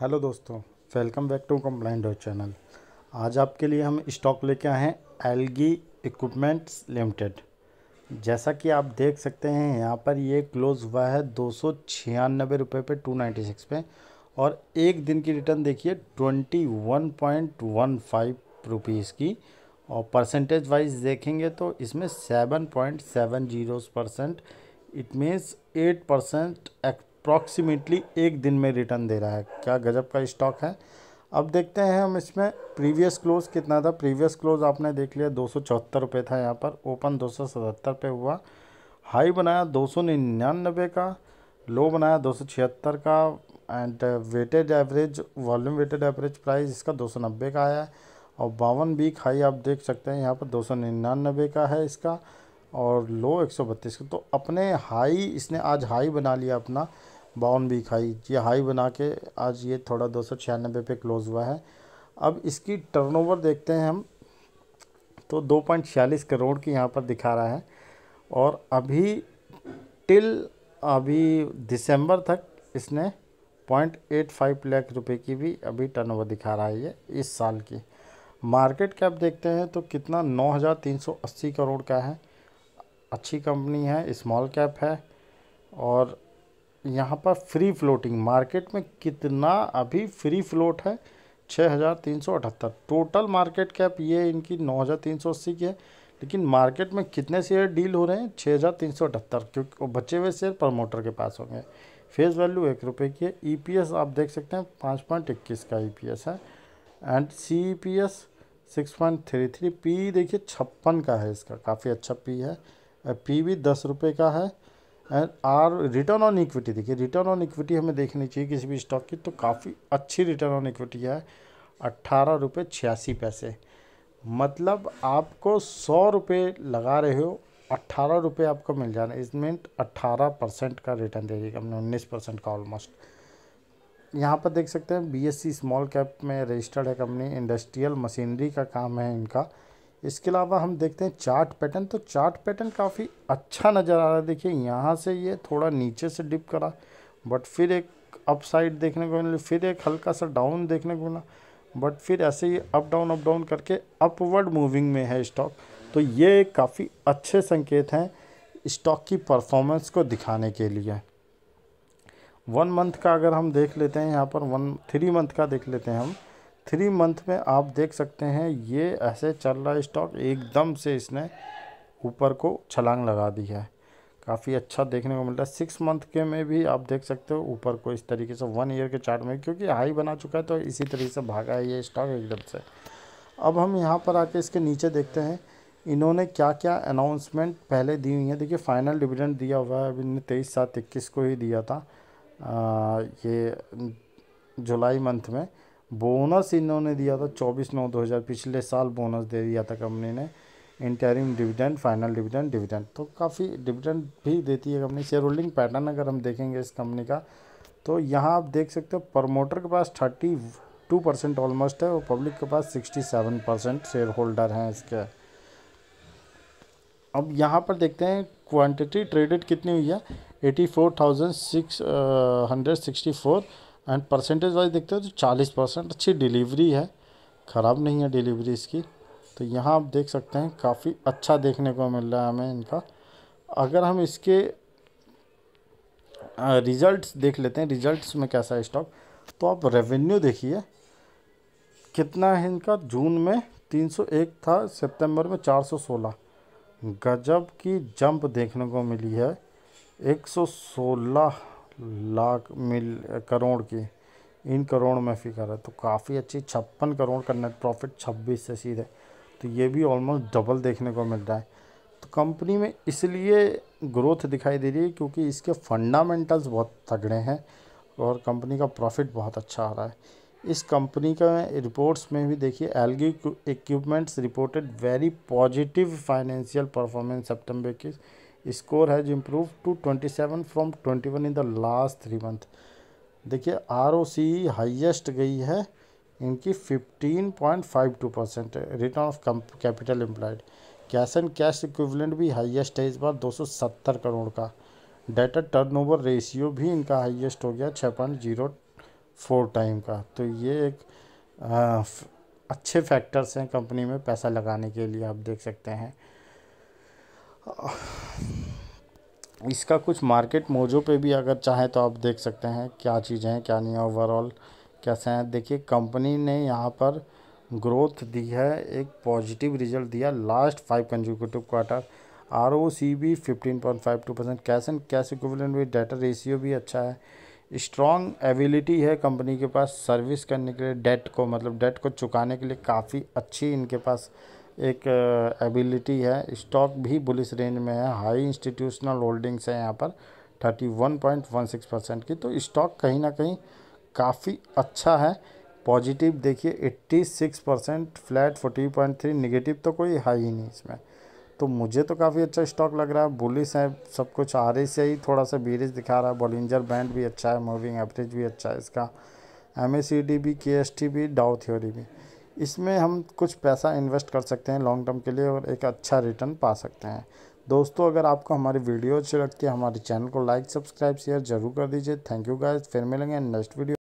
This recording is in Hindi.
हेलो दोस्तों welcome back to complain dot channel आज आपके लिए हम स्टॉक लेके आए हैं एलगी इक्विपमेंट्स लिमिटेड जैसा कि आप देख सकते हैं यहाँ पर ये क्लोज़ हुआ है दो सौ छियानबे रुपये पे टू नाइन्टी सिक्स पे और एक दिन की रिटर्न देखिए twenty one point one five rupees की और परसेंटेज वाइज देखेंगे तो इसमें seven point seven zero percent it means eight percent approximately एक दिन में रिटर्न दे रहा है क्या गजब का स्टॉक है अब देखते हैं हम इसमें प्रीवियस क्लोज़ कितना था प्रीवियस क्लोज़ आपने देख लिया दो सौ था यहाँ पर ओपन दो पे हुआ हाई बनाया दो का लो बनाया दो का and weighted average volume weighted average price इसका दो का आया है और बावन बीक हाई आप देख सकते हैं यहाँ पर दो का है इसका और लो 132 का तो अपने हाई इसने आज हाई बना लिया अपना बाउंड वीक हाई ये हाई बना के आज ये थोड़ा दो सौ छियानबे पे क्लोज़ हुआ है अब इसकी टर्नओवर देखते हैं हम तो दो पॉइंट छियालीस करोड़ की यहाँ पर दिखा रहा है और अभी टिल अभी दिसंबर तक इसने पॉइंट एट फाइव लाख रुपए की भी अभी टर्नओवर दिखा रहा है ये इस साल की मार्केट कैप देखते हैं तो कितना नौ हज़ार तीन सौ अस्सी करोड़ का है अच्छी कंपनी है स्मॉल कैप है और यहाँ पर फ्री फ्लोटिंग मार्केट में कितना अभी फ्री फ्लोट है छः हज़ार तीन सौ अठहत्तर टोटल मार्केट कैप ये इनकी नौ हज़ार तीन सौ अस्सी की है लेकिन मार्केट में कितने शेयर डील हो रहे हैं छः हज़ार तीन सौ अठहत्तर क्योंकि वो बचे हुए शेयर प्रमोटर के पास होंगे फेस वैल्यू एक रुपये की है एस e आप देख सकते हैं पाँच पॉइंट इक्कीस का एस e है and C P S six point three three P देखिए छप्पन का है इसका काफ़ी अच्छा पी है पी भी दस रुपये का है आर रिटर्न ऑन इक्विटी देखिए रिटर्न ऑन इक्विटी हमें देखनी चाहिए किसी भी स्टॉक की तो काफ़ी अच्छी रिटर्न ऑन इक्विटी है अट्ठारह रुपये छियासी पैसे मतलब आपको सौ रुपये लगा रहे हो अट्ठारह रुपये आपको मिल जाना इसमें अट्ठारह परसेंट का रिटर्न दे देगा हमने उन्नीस परसेंट का ऑलमोस्ट यहाँ पर देख सकते हैं बीएससी स्मॉल कैप में रजिस्टर्ड है कंपनी इंडस्ट्रियल मशीनरी का काम है इनका इसके अलावा हम देखते हैं चार्ट पैटर्न तो चार्ट पैटर्न काफ़ी अच्छा नज़र आ रहा है देखिए यहाँ से ये थोड़ा नीचे से डिप करा बट फिर एक अप साइड देखने को मिला फिर एक हल्का सा डाउन देखने को मिला बट फिर ऐसे ही अप डाउन अप डाउन करके अपवर्ड मूविंग में है स्टॉक तो ये काफ़ी अच्छे संकेत हैं स्टॉक की परफॉर्मेंस को दिखाने के लिए वन मंथ का अगर हम देख लेते हैं यहाँ पर वन थ्री मंथ का देख लेते हैं हम थ्री मंथ में आप देख सकते हैं ये ऐसे चल रहा है स्टॉक एकदम से इसने ऊपर को छलांग लगा दी है काफ़ी अच्छा देखने को मिल रहा है सिक्स मंथ के में भी आप देख सकते हो ऊपर को इस तरीके से वन ईयर के चार्ट में क्योंकि हाई बना चुका है तो इसी तरीके से भागा है ये स्टॉक एकदम से अब हम यहाँ पर आके इसके नीचे देखते हैं इन्होंने क्या क्या अनाउंसमेंट पहले दी हुई है देखिए फ़ाइनल डिविडेंड दिया हुआ है अभी तेईस सात इक्कीस को ही दिया था आ, ये जुलाई मंथ में बोनस इन्होंने दिया था चौबीस नौ दो हज़ार पिछले साल बोनस दे दिया था कंपनी ने interim dividend final dividend dividend तो काफ़ी डिविडेंड भी देती है कंपनी शेयर होल्डिंग पैटर्न अगर हम देखेंगे इस कंपनी का तो यहाँ आप देख सकते हो प्रमोटर के पास थर्टी टू परसेंट ऑलमोस्ट है और पब्लिक के पास sixty seven percent shareholder हैं इसके अब यहाँ पर देखते हैं क्वांटिटी ट्रेडेड कितनी हुई है eighty four thousand six hundred sixty four and percentage wise देखते हो तो चालीस परसेंट अच्छी डिलीवरी है ख़राब नहीं है डिलीवरी इसकी तो यहाँ आप देख सकते हैं काफ़ी अच्छा देखने को मिल रहा है हमें इनका अगर हम इसके रिज़ल्ट्स देख लेते हैं रिज़ल्ट्स में कैसा है स्टॉक तो आप रेवेन्यू देखिए कितना है इनका जून में 301 था सितंबर में 416 गजब की जंप देखने को मिली है 116 लाख मिल करोड़ की इन करोड़ में फिकर है तो काफ़ी अच्छी छप्पन करोड़ का नेट प्रॉफिट छब्बीस से सीधे तो ये भी ऑलमोस्ट डबल देखने को मिल रहा है तो कंपनी में इसलिए ग्रोथ दिखाई दे रही है क्योंकि इसके फंडामेंटल्स बहुत तगड़े हैं और कंपनी का प्रॉफिट बहुत अच्छा आ रहा है इस कंपनी का रिपोर्ट्स में भी देखिए Elgi equipments reported very positive financial performance September इक्कीस score has improve to twenty seven from twenty one in the last three month देखिए आर ओ सी हाइएस्ट गई है इनकी fifteen point five two percent return of capital employed cash and cash equivalent भी हाईएस्ट है इस बार दो सौ सत्तर करोड़ का डेटा ओवर रेशियो भी इनका हाइएस्ट हो गया फोर टाइम का तो ये एक आ, अच्छे फैक्टर्स हैं कंपनी में पैसा लगाने के लिए आप देख सकते हैं इसका कुछ मार्केट मोजो पे भी अगर चाहें तो आप देख सकते हैं क्या चीज़ें हैं क्या नहीं है ओवरऑल कैसे हैं देखिए कंपनी ने यहाँ पर ग्रोथ दी है एक पॉजिटिव रिजल्ट दिया last five consecutive quarter R O C भी fifteen point five two percent cash and cash equivalent भी डेटा रेशियो भी अच्छा है स्ट्रॉन्ग एबिलिटी है कंपनी के पास सर्विस करने के लिए डेट को मतलब डेट को चुकाने के लिए काफ़ी अच्छी इनके पास एक एबिलिटी है स्टॉक भी बुलिस रेंज में है हाई इंस्टीट्यूशनल होल्डिंग्स है यहाँ पर thirty one one point six percent की तो स्टॉक कहीं ना कहीं काफ़ी अच्छा है पॉजिटिव देखिए eighty six percent flat forty point three negative तो कोई हाई ही नहीं इसमें तो मुझे तो काफ़ी अच्छा स्टॉक लग रहा है बुलिस है सब कुछ आर से ही थोड़ा सा बीरिज दिखा रहा है बॉलिंजर बैंड भी अच्छा है मूविंग एवरेज भी अच्छा है इसका एम सी डी भी के एस टी भी डाउ थ्योरी भी इसमें हम कुछ पैसा इन्वेस्ट कर सकते हैं लॉन्ग टर्म के लिए और एक अच्छा रिटर्न पा सकते हैं दोस्तों अगर आपको हमारी वीडियो अच्छी लगती है हमारे चैनल को लाइक सब्सक्राइब शेयर जरूर कर दीजिए थैंक यू गाइज फिर मिलेंगे नेक्स्ट वीडियो